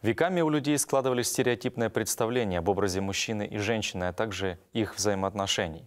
Веками у людей складывались стереотипные представления об образе мужчины и женщины, а также их взаимоотношений.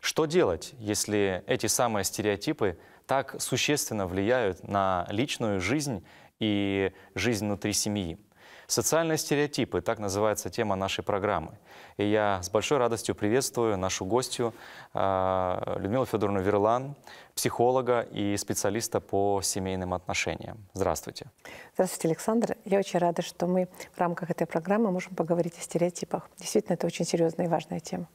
Что делать, если эти самые стереотипы так существенно влияют на личную жизнь и жизнь внутри семьи? Социальные стереотипы – так называется тема нашей программы. И я с большой радостью приветствую нашу гостью а, Людмилу Федоровну Верлан, психолога и специалиста по семейным отношениям. Здравствуйте. Здравствуйте, Александр. Я очень рада, что мы в рамках этой программы можем поговорить о стереотипах. Действительно, это очень серьезная и важная тема.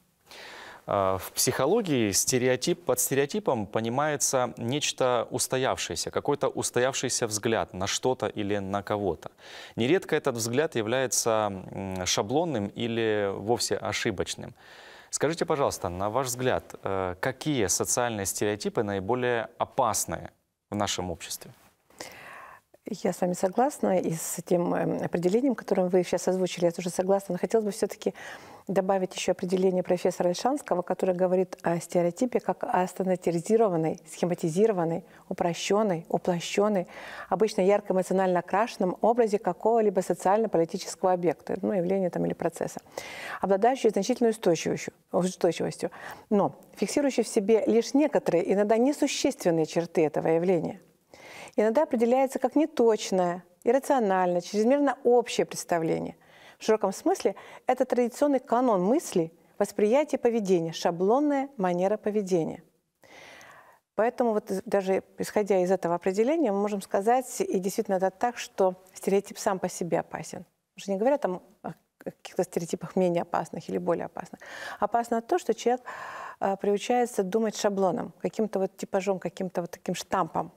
А, в психологии стереотип, под стереотипом понимается нечто устоявшееся, какой-то устоявшийся взгляд на что-то или на кого-то. Нередко этот взгляд является шаблонным или вовсе ошибочным. Скажите, пожалуйста, на ваш взгляд, э, какие социальные стереотипы наиболее опасные в нашем обществе? Я с вами согласна и с тем эм, определением, которым вы сейчас озвучили, я тоже согласна. Но хотелось бы все-таки добавить еще определение профессора Альшанского, которое говорит о стереотипе как о стандартизированной, схематизированной, упрощенной, уплощенной, обычно ярко эмоционально окрашенном образе какого-либо социально-политического объекта, ну, явления там или процесса, обладающей значительной устойчивостью, устойчивостью, но фиксирующей в себе лишь некоторые, иногда несущественные черты этого явления – иногда определяется как неточное, иррациональное, чрезмерно общее представление. В широком смысле это традиционный канон мысли, восприятие поведения, шаблонная манера поведения. Поэтому вот даже исходя из этого определения, мы можем сказать, и действительно это так, что стереотип сам по себе опасен. Уже не говоря там о каких-то стереотипах менее опасных или более опасных. Опасно то, что человек а, приучается думать шаблоном, каким-то вот типажом, каким-то вот таким штампом.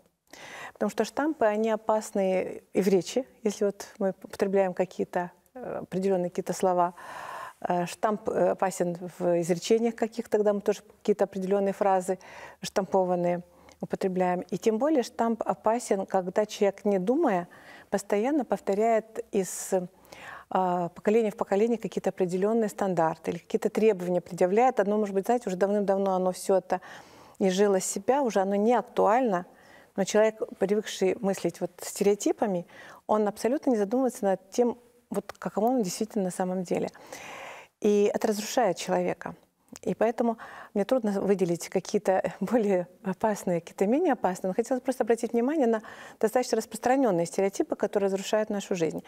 Потому что штампы, они опасны и в речи, если вот мы употребляем какие-то э, определенные какие-то слова. Э, штамп э, опасен в изречениях каких, тогда мы тоже какие-то определенные фразы штампованные употребляем. И тем более штамп опасен, когда человек, не думая, постоянно повторяет из а, поколения в поколение какие-то определенные стандарты или какие-то требования предъявляет. Одно, может быть, знаете, уже давным-давно оно все это не жило себя, уже оно не актуально – но человек, привыкший мыслить вот стереотипами, он абсолютно не задумывается над тем, вот каково он действительно на самом деле. И это разрушает человека. И поэтому мне трудно выделить какие-то более опасные, какие-то менее опасные. Но хотелось просто обратить внимание на достаточно распространенные стереотипы, которые разрушают нашу жизнь.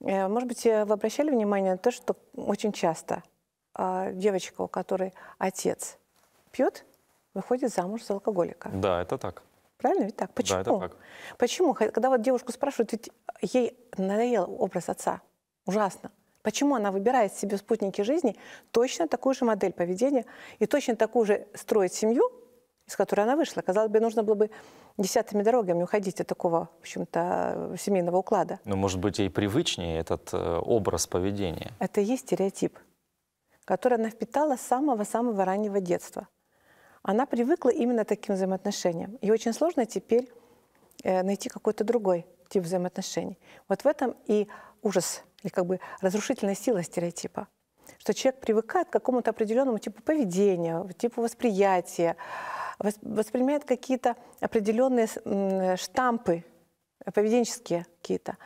Э, может быть, э, вы обращали внимание на то, что очень часто а, девочка, у которой отец пьет, выходит замуж за алкоголика. Да, это так. Правильно ведь так? Почему? Да, это так. Почему? Когда вот девушку спрашивают, ведь ей надоел образ отца. Ужасно. Почему она выбирает себе спутники жизни точно такую же модель поведения и точно такую же строит семью, из которой она вышла. Казалось бы, нужно было бы десятыми дорогами уходить от такого, в общем-то, семейного уклада. Но, ну, может быть, ей привычнее этот э, образ поведения. Это и есть стереотип, который она впитала с самого-самого раннего детства она привыкла именно таким взаимоотношениям. И очень сложно теперь э, найти какой-то другой тип взаимоотношений. Вот в этом и ужас, или как бы разрушительная сила стереотипа. Что человек привыкает к какому-то определенному типу поведения, типу восприятия, воспринимает какие-то определенные штампы э, поведенческие какие-то.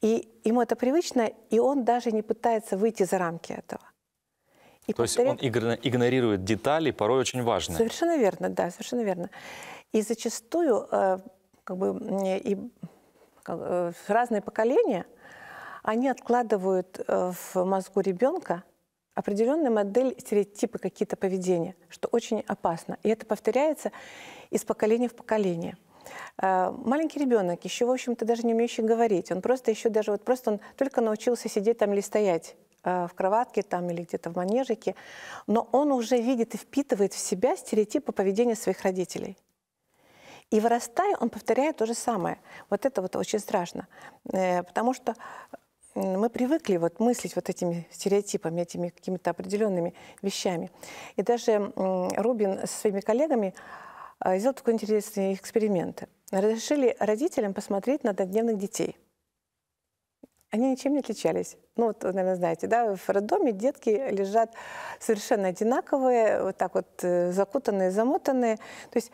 И ему это привычно, и он даже не пытается выйти за рамки этого. И То повторяет... есть он игнорирует детали, порой очень важные. Совершенно верно, да, совершенно верно. И зачастую э, как бы, и, э, разные поколения, они откладывают э, в мозгу ребенка определенная модель, стереотипы, какие-то поведения, что очень опасно. И это повторяется из поколения в поколение. Маленький ребенок, еще, в общем-то, даже не умеющий говорить, он просто еще даже вот просто он только научился сидеть там или стоять. Э, в кроватке там или где-то в манежике, но он уже видит и впитывает в себя стереотипы поведения своих родителей. И вырастая, он повторяет то же самое. Вот это вот очень страшно, э, потому что мы привыкли вот мыслить вот этими стереотипами, этими какими-то определенными вещами. И даже Рубин со своими коллегами э, сделал такой интересный эксперимент. Разрешили родителям посмотреть на однодневных детей – они ничем не отличались. Ну, вот, наверное, знаете, да, в роддоме детки лежат совершенно одинаковые, вот так вот э, закутанные, замотанные. То есть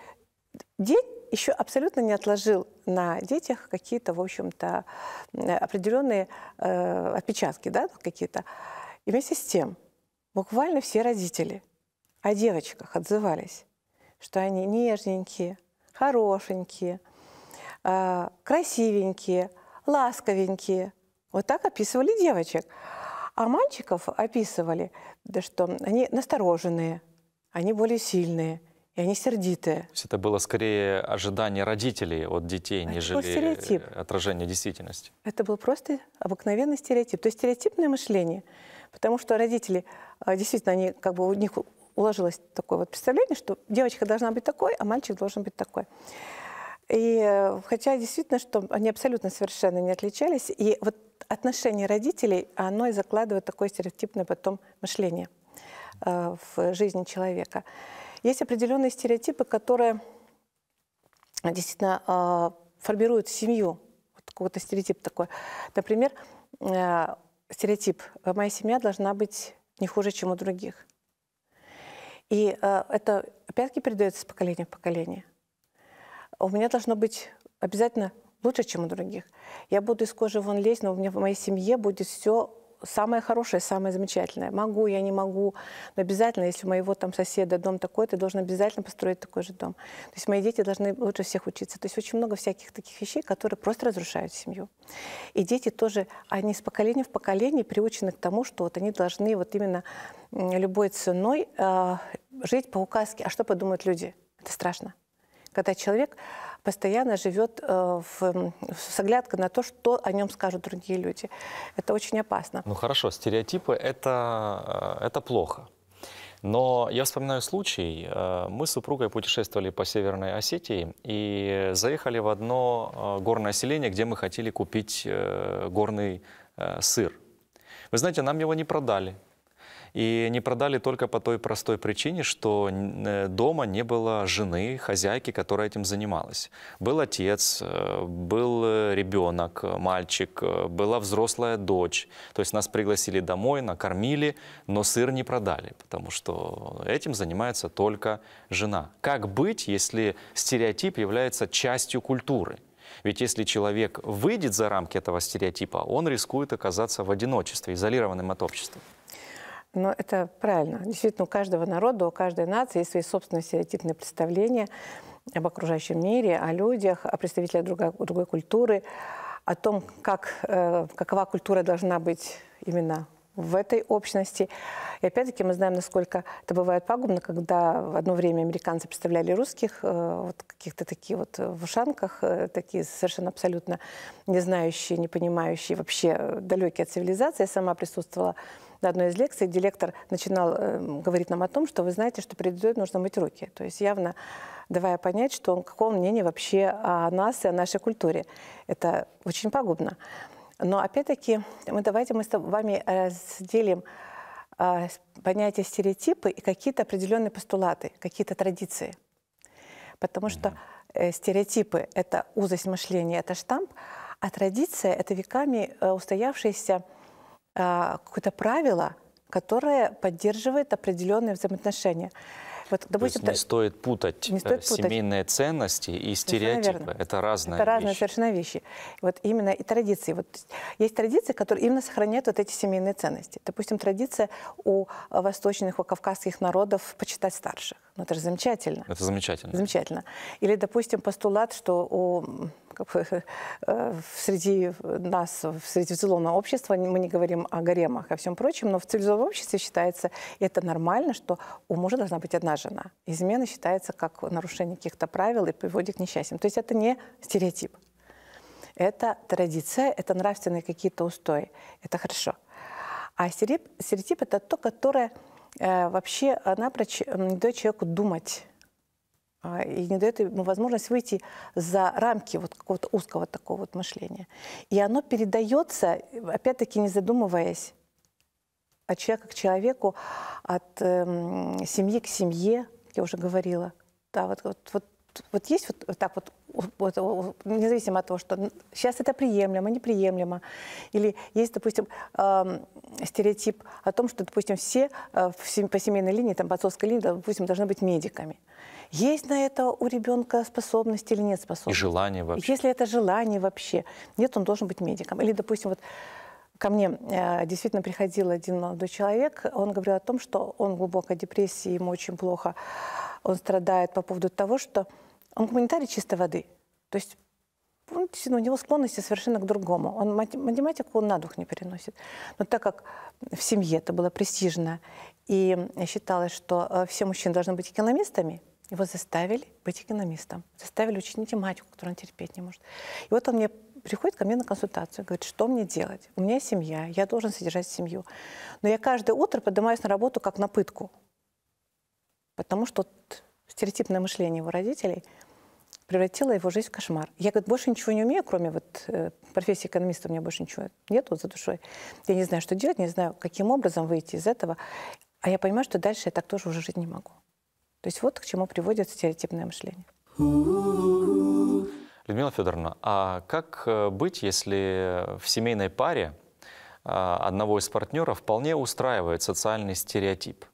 день еще абсолютно не отложил на детях какие-то, в общем-то, определенные э, отпечатки, да, какие-то. И вместе с тем буквально все родители о девочках отзывались, что они нежненькие, хорошенькие, э, красивенькие, ласковенькие. Вот так описывали девочек. А мальчиков описывали, да что они настороженные, они более сильные, и они сердитые. То есть это было скорее ожидание родителей от детей, это нежели стереотип. отражение действительности. Это был просто обыкновенный стереотип, то есть стереотипное мышление. Потому что родители, а, действительно, они, как бы у них уложилось такое вот представление, что девочка должна быть такой, а мальчик должен быть такой. И э, хотя действительно, что они абсолютно совершенно не отличались. И вот отношение родителей, оно и закладывает такое стереотипное потом мышление э, в жизни человека. Есть определенные стереотипы, которые э, действительно э, формируют семью. Вот какой-то стереотип такой. Например, э, стереотип «моя семья должна быть не хуже, чем у других». И э, это опять-таки передается с поколения в поколение – у меня должно быть обязательно лучше, чем у других. Я буду из кожи вон лезть, но у меня в моей семье будет все самое хорошее, самое замечательное. Могу, я не могу, но обязательно, если у моего там соседа дом такой, ты должен обязательно построить такой же дом. То есть мои дети должны лучше всех учиться. То есть очень много всяких таких вещей, которые просто разрушают семью. И дети тоже, они с поколения в поколение приучены к тому, что вот они должны вот именно любой ценой э, жить по указке. А что подумают люди? Это страшно когда человек постоянно живет э, в, с на то, что о нем скажут другие люди. Это очень опасно. Ну хорошо, стереотипы это, э, это плохо. Но я вспоминаю случай. Э, мы с супругой путешествовали по Северной Осетии и заехали в одно э, горное селение, где мы хотели купить горный сыр. Вы знаете, нам его не продали. И не продали только по той простой причине, что э, дома не было жены, хозяйки, которая этим занималась. Был отец, э, был э, ребенок, мальчик, была взрослая дочь. То есть нас пригласили домой, накормили, но сыр не продали, потому что этим занимается только жена. Как быть, если стереотип является частью культуры? Ведь если человек выйдет за рамки этого стереотипа, он рискует оказаться в одиночестве, изолированным от общества. Но это правильно. Действительно, у каждого народа, у каждой нации есть свои собственные стереотипные представления об окружающем мире, о людях, о представителях другой, другой культуры, о том, как, э, какова культура должна быть именно в этой общности. И опять-таки мы знаем, насколько это бывает пагубно, когда в одно время американцы представляли русских, э, вот каких-то такие вот э, в ушанках, э, такие совершенно абсолютно не знающие, не понимающие, вообще далекие от цивилизации. Я сама присутствовала на одной из лекций, где начинал э, говорить нам о том, что вы знаете, что перед едой нужно мыть руки. То есть явно давая понять, что он какого мнения вообще о нас и о нашей культуре. Это очень пагубно. Но опять-таки, мы, давайте мы с вами э, разделим э, понятие стереотипы и какие-то определенные постулаты, какие-то традиции. Потому что э, стереотипы – это узость мышления, это штамп, а традиция – это веками устоявшееся какое-то правило, которое поддерживает определенные взаимоотношения. Вот, допустим, То есть не стоит путать не э, стоит путать. семейные ценности и стереотипы. Это разные Это разные вещи. совершенно вещи. Вот именно и традиции. Вот есть традиции, которые именно сохраняют вот эти семейные ценности. Допустим, традиция у восточных, у кавказских народов почитать старших. Ну, это же замечательно. Это замечательно. Замечательно. Или, допустим, постулат, что у как э, среди нас, в среди цивилизованного общества, мы не говорим о гаремах, и всем прочем, но в цивилизованном обществе считается, это нормально, что у мужа должна быть одна жена. Измена считается как нарушение каких-то правил и приводит к несчастьям. То есть это не стереотип. Это традиция, это нравственные какие-то устои. Это хорошо. А стереотип, стереотип это то, которое э, вообще напрочь не дает человеку думать а, и не дает ему возможность выйти за рамки вот какого-то узкого такого вот мышления. И оно передается, опять-таки не задумываясь, от человека к человеку, от э, семьи к семье, я уже говорила. Да, вот, вот, вот, вот есть вот, вот так вот вот, независимо от того, что сейчас это приемлемо, неприемлемо. Или есть, допустим, э, стереотип о том, что, допустим, все э, по семейной линии, там, по отцовской линии, допустим, должны быть медиками есть на это у ребенка способность или нет способности. И желание вообще. Если это желание вообще, нет, он должен быть медиком. Или, допустим, вот ко мне э, действительно приходил один молодой человек, он говорил о том, что он в глубокой депрессии, ему очень плохо, он страдает по поводу того, что он гуманитарий чистой воды. То есть он, ну, у него склонности совершенно к другому. Он математику он на дух не переносит. Но так как в семье это было престижно, и считалось, что э, все мужчины должны быть экономистами, его заставили быть экономистом, заставили учить математику, которую он терпеть не может. И вот он мне приходит ко мне на консультацию, говорит, что мне делать? У меня семья, я должен содержать семью. Но я каждое утро поднимаюсь на работу как на пытку. Потому что вот стереотипное мышление его родителей превратило его жизнь в кошмар. Я, говорит, больше ничего не умею, кроме вот э, профессии экономиста, у меня больше ничего нету за душой. Я не знаю, что делать, не знаю, каким образом выйти из этого. А я понимаю, что дальше я так тоже уже жить не могу. То есть вот к чему приводит стереотипное мышление. Людмила Федоровна, а как э, быть, если в семейной паре э, одного из партнеров вполне устраивает социальный стереотип?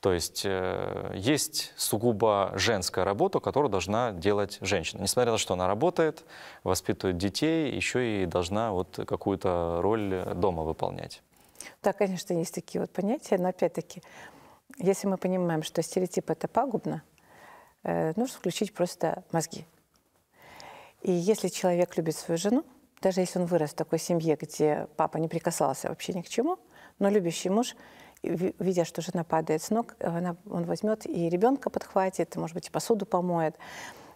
То есть э, есть сугубо женская работа, которую должна делать женщина. Несмотря на то, что она работает, воспитывает детей, еще и должна вот какую-то роль дома выполнять. Да, конечно, есть такие вот понятия, но опять-таки если мы понимаем, что стереотип это пагубно, э, нужно включить просто мозги. И если человек любит свою жену, даже если он вырос в такой семье, где папа не прикасался вообще ни к чему, но любящий муж, видя, что жена падает с ног, э, она, он возьмет и ребенка подхватит, может быть, и посуду помоет.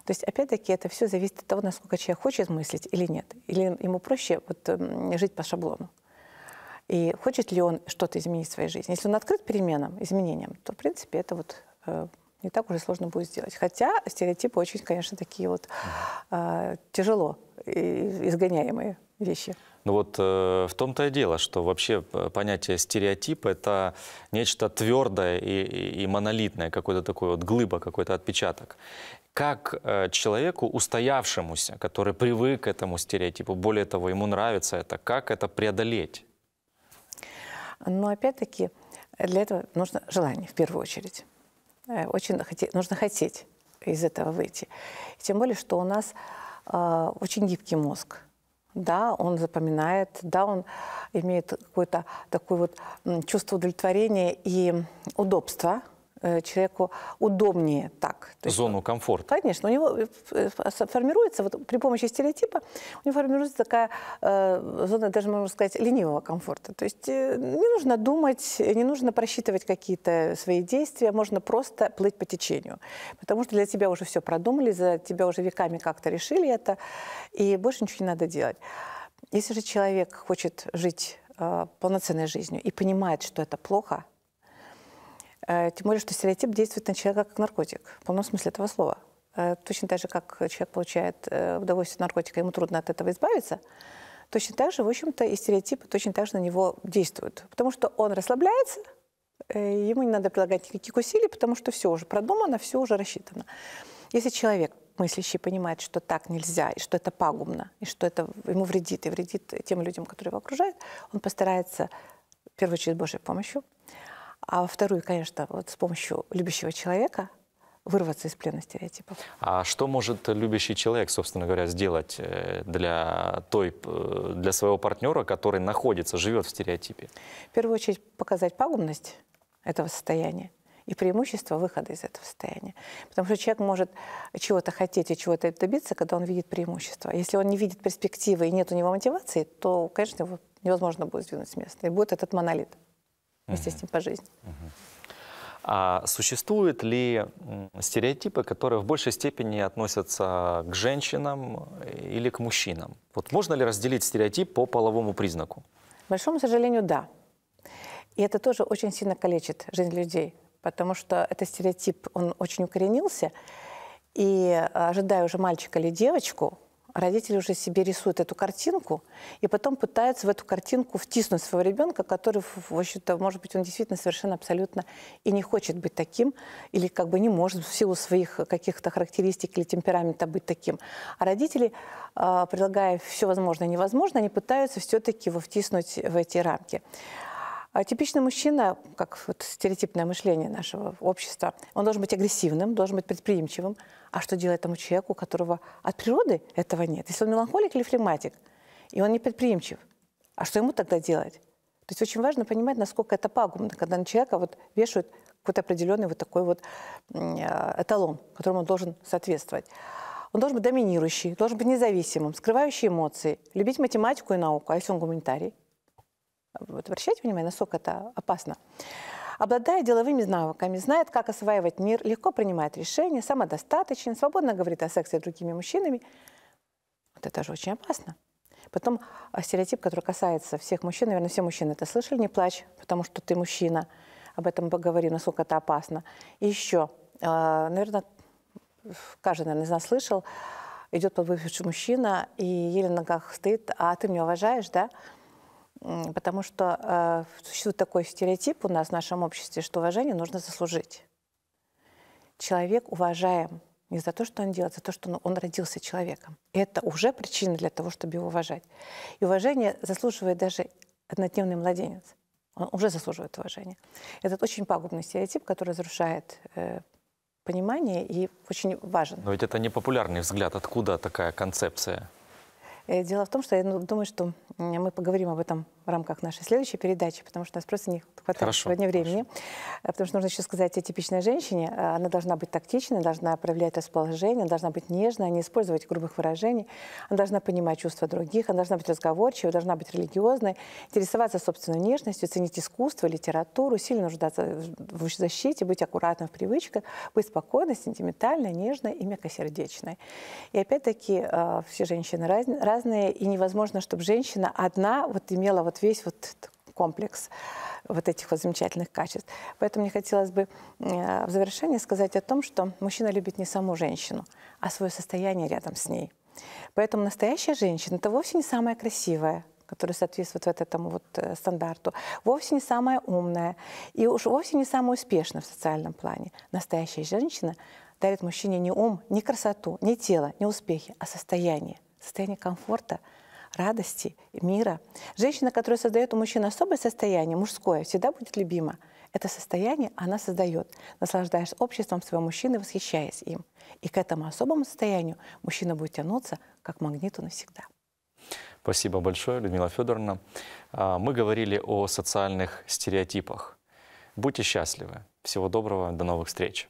То есть, опять-таки, это все зависит от того, насколько человек хочет мыслить или нет. Или ему проще вот, эм, жить по шаблону и хочет ли он что-то изменить в своей жизни. Если он открыт переменам, изменениям, то, в принципе, это вот э, не так уже сложно будет сделать. Хотя стереотипы очень, конечно, такие вот э, тяжело изгоняемые вещи. Ну вот э, в том-то и дело, что вообще э, понятие стереотип это нечто твердое и, и, и монолитное, какой-то такой вот глыба, какой-то отпечаток. Как э, человеку устоявшемуся, который привык к этому стереотипу, более того, ему нравится это, как это преодолеть? Но опять-таки для этого нужно желание в первую очередь. Э, очень хоте, нужно хотеть из этого выйти. Тем более, что у нас э, очень гибкий мозг. Да, он запоминает, да, он имеет какое-то такое вот чувство удовлетворения и удобства – Э, человеку удобнее так. То есть, Зону комфорта. Конечно, у него э, э, формируется, вот при помощи стереотипа, у него формируется такая э, зона, даже можно сказать, ленивого комфорта. То есть э, не нужно думать, не нужно просчитывать какие-то свои действия, можно просто плыть по течению. Потому что для тебя уже все продумали, за тебя уже веками как-то решили это, и больше ничего не надо делать. Если же человек хочет жить э, полноценной жизнью и понимает, что это плохо – Э, тем более, что стереотип действует на человека как наркотик, в полном смысле этого слова. Э, точно так же, как человек получает э, удовольствие от наркотика, ему трудно от этого избавиться, точно так же, в общем-то, и стереотипы точно так же на него действуют. Потому что он расслабляется, ему не надо прилагать никаких усилий, потому что все уже продумано, все уже рассчитано. Если человек мыслящий понимает, что так нельзя, и что это пагубно, и что это ему вредит, и вредит тем людям, которые его окружают, он постарается, в первую очередь, Божьей помощью, а вторую, конечно, вот с помощью любящего человека вырваться из плена стереотипов. А что может любящий человек, собственно говоря, сделать э, для, той, для своего партнера, который находится, живет в стереотипе? В первую очередь показать пагубность этого состояния и преимущество выхода из этого состояния. Потому что человек может чего-то хотеть и чего-то добиться, когда он видит преимущество. А если он не видит перспективы и нет у него мотивации, то, конечно, его невозможно будет сдвинуть с места. И будет этот монолит естественно, по жизни. А существуют ли стереотипы, которые в большей степени относятся к женщинам или к мужчинам? Вот можно ли разделить стереотип по половому признаку? К большому сожалению, да. И это тоже очень сильно калечит жизнь людей, потому что этот стереотип, он очень укоренился. И э, ожидая уже мальчика или девочку, родители уже себе рисуют эту картинку и потом пытаются в эту картинку втиснуть своего ребенка, который, в общем-то, может быть, он действительно совершенно абсолютно и не хочет быть таким, или как бы не может в силу своих каких-то характеристик или темперамента быть таким. А родители, а, предлагая все возможное и невозможное, они пытаются все-таки его втиснуть в эти рамки. А типичный мужчина, как вот стереотипное мышление нашего общества, он должен быть агрессивным, должен быть предприимчивым. А что делать тому человеку, у которого от природы этого нет? Если он меланхолик или флегматик, и он не предприимчив, а что ему тогда делать? То есть очень важно понимать, насколько это пагубно, когда на человека вот вешают какой-то определенный вот такой вот э, эталон, которому он должен соответствовать. Он должен быть доминирующий, должен быть независимым, скрывающий эмоции, любить математику и науку, а если он гуманитарий, вот, обращайте внимание, насколько это опасно. Обладая деловыми навыками, знает, как осваивать мир, легко принимает решения, самодостаточен, свободно говорит о сексе с другими мужчинами. Вот это же очень опасно. Потом а, стереотип, который касается всех мужчин, наверное, все мужчины это слышали, не плачь, потому что ты мужчина. Об этом поговорим, насколько это опасно. И еще, а, наверное, каждый, наверное, из нас слышал, идет подвыпивший мужчина и еле на ногах стоит, а ты меня уважаешь, да? потому что э, существует такой стереотип у нас в нашем обществе, что уважение нужно заслужить. Человек уважаем не за то, что он делает, а за то, что он, он родился человеком. И это уже причина для того, чтобы его уважать. И уважение заслуживает даже однодневный младенец. Он уже заслуживает уважения. Это очень пагубный стереотип, который разрушает э, понимание и очень важен. Но ведь это не популярный взгляд. Откуда такая концепция? Э, дело в том, что я ну, думаю, что мы поговорим об этом в рамках нашей следующей передачи, потому что у нас просто не хватает хорошо, сегодня времени. Хорошо. Э, потому что нужно еще сказать о типичной женщине. Э, она должна быть тактичной, должна проявлять расположение, должна быть нежной, не использовать грубых выражений. Она должна понимать чувства других, она должна быть разговорчивой, должна быть религиозной, интересоваться собственной внешностью, ценить искусство, литературу, сильно нуждаться в защите, быть аккуратной в привычках, быть спокойной, сентиментальной, нежной и мягкосердечной. И опять-таки все женщины разные разные, и невозможно, чтобы женщина одна вот имела вот весь вот комплекс вот этих вот замечательных качеств. Поэтому мне хотелось бы э, в завершение сказать о том, что мужчина любит не саму женщину, а свое состояние рядом с ней. Поэтому настоящая женщина – это вовсе не самая красивая, которая соответствует вот этому вот э, стандарту, вовсе не самая умная и уж вовсе не самая успешная в социальном плане. Настоящая женщина дарит мужчине не ум, не красоту, не тело, не успехи, а состояние состояние комфорта, радости, мира. Женщина, которая создает у мужчин особое состояние, мужское, всегда будет любима. Это состояние она создает, наслаждаясь обществом своего мужчины, восхищаясь им. И к этому особому состоянию мужчина будет тянуться, как магниту навсегда. Спасибо большое, Людмила Федоровна. А, мы говорили о социальных стереотипах. Будьте счастливы. Всего доброго. До новых встреч.